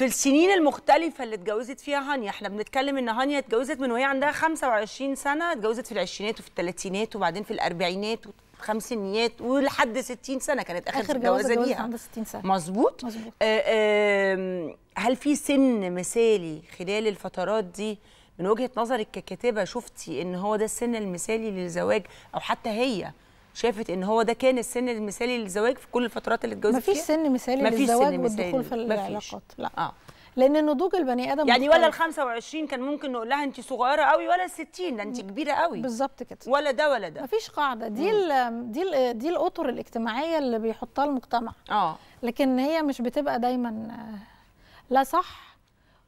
في السنين المختلفة اللي اتجوزت فيها هانيا احنا بنتكلم ان هانيا اتجوزت من وهي عندها 25 سنة اتجوزت في العشرينات وفي الثلاثينات وبعدين في الأربعينات خمسينيات ولحد 60 سنة كانت آخر, آخر جوازة ليها عندها 60 سنة مظبوط مظبوط آه، هل في سن مثالي خلال الفترات دي من وجهة نظرك ككاتبة شفتي ان هو ده السن المثالي للزواج او حتى هي شافت ان هو ده كان السن المثالي للزواج في كل الفترات اللي اتجوزت فيها مفيش سن مثالي مفيش للزواج سن والدخول في العلاقات لا آه. لان نضوج البني ادم يعني مختلف. ولا ال 25 كان ممكن نقول لها انت صغيره قوي ولا ال 60 ده انت كبيره قوي بالظبط كده ولا ده ولا ده مفيش قاعده دي الـ دي الـ دي الاطر الاجتماعيه اللي بيحطها المجتمع اه لكن هي مش بتبقى دايما لا صح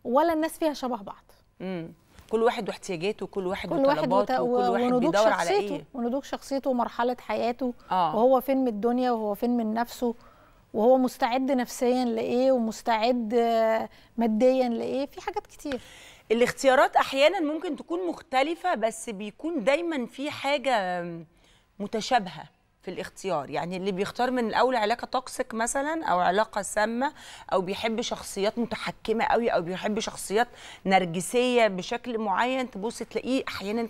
ولا الناس فيها شبه بعض امم كل واحد واحتياجاته كل واحد كل واحد وت... وكل واحد بيدور على ايه ونضوج شخصيته ومرحله حياته آه. وهو فين من الدنيا وهو فين من نفسه وهو مستعد نفسيا لايه ومستعد آه، ماديا لايه في حاجات كتير الاختيارات احيانا ممكن تكون مختلفه بس بيكون دايما في حاجه متشابهه في الاختيار يعني اللي بيختار من الاول علاقه توكسيك مثلا او علاقه سامه او بيحب شخصيات متحكمه قوي او بيحب شخصيات نرجسيه بشكل معين تبص تلاقيه احيانا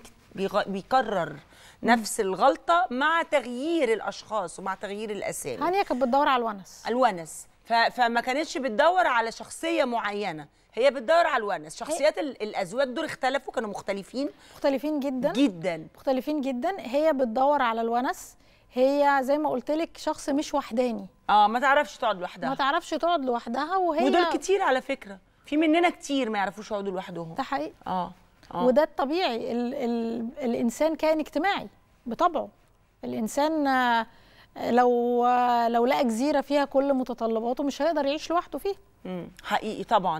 بيكرر نفس الغلطه مع تغيير الاشخاص ومع تغيير الاسامي هانيا كانت بتدور على الونس الونس فما كانتش بتدور على شخصيه معينه هي بتدور على الونس شخصيات الازواج دول اختلفوا كانوا مختلفين مختلفين جدا جدا مختلفين جدا هي بتدور على الونس هي زي ما قلت لك شخص مش وحداني اه ما تعرفش تقعد لوحدها ما تعرفش تقعد لوحدها وهي ودول كتير على فكره في مننا كتير ما يعرفوش يقعدوا لوحدهم ده حقيقي اه آه. وده الطبيعي ال ال الانسان كائن اجتماعي بطبعه الانسان آه، لو آه، لو لقى جزيره فيها كل متطلباته مش هيقدر يعيش لوحده فيها حقيقي طبعا